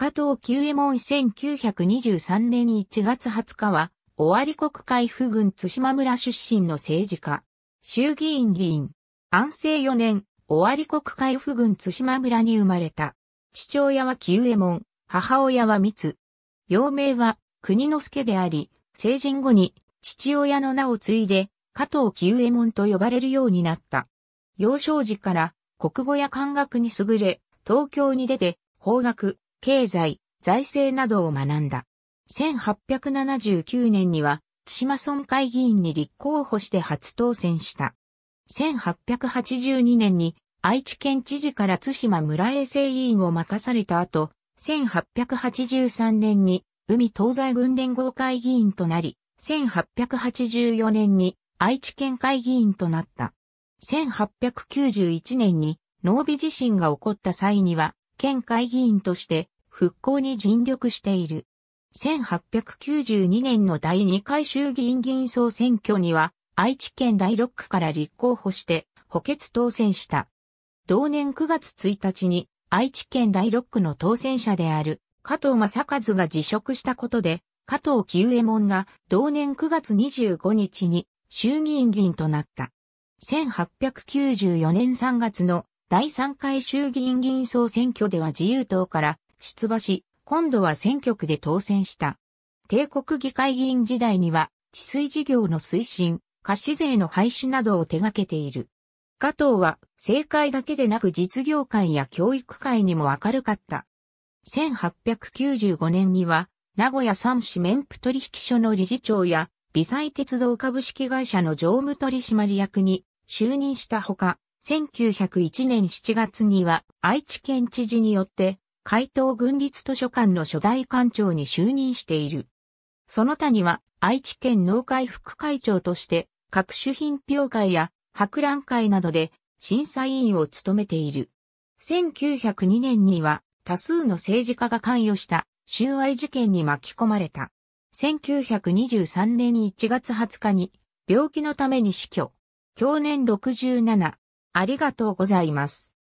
加藤久右衛門1923年1月20日は、尾張国海府軍津島村出身の政治家、衆議院議員、安政4年、尾張国海府軍津島村に生まれた。父親は久右衛門、母親は三津。幼名は国之助であり、成人後に父親の名を継いで、加藤久右衛門と呼ばれるようになった。幼少時から国語や漢学に優れ、東京に出て、法学、経済、財政などを学んだ。1879年には、津島村会議員に立候補して初当選した。1882年に愛知県知事から津島村衛生委員を任された後、1883年に海東西軍連合会議員となり、1884年に愛知県会議員となった。1891年に農美地震が起こった際には県会議員として復興に尽力している。1892年の第2回衆議院議員総選挙には、愛知県第6区から立候補して、補欠当選した。同年9月1日に、愛知県第6区の当選者である、加藤正和が辞職したことで、加藤清右衛門が同年9月25日に衆議院議員となった。1894年3月の第3回衆議院議員総選挙では自由党から出馬し、今度は選挙区で当選した。帝国議会議員時代には、治水事業の推進、貸し税の廃止などを手掛けている。加藤は、政界だけでなく実業界や教育界にも明るかった。1895年には、名古屋三市免府取引所の理事長や、微細鉄道株式会社の常務取締役に就任したほか、1901年7月には愛知県知事によって、海東軍立図書館の初代館長に就任している。その他には、愛知県農会副会長として、各種品評会や博覧会などで審査委員を務めている。1902年には、多数の政治家が関与した収賄事件に巻き込まれた。1923年1月20日に病気のために死去。去年67。ありがとうございます。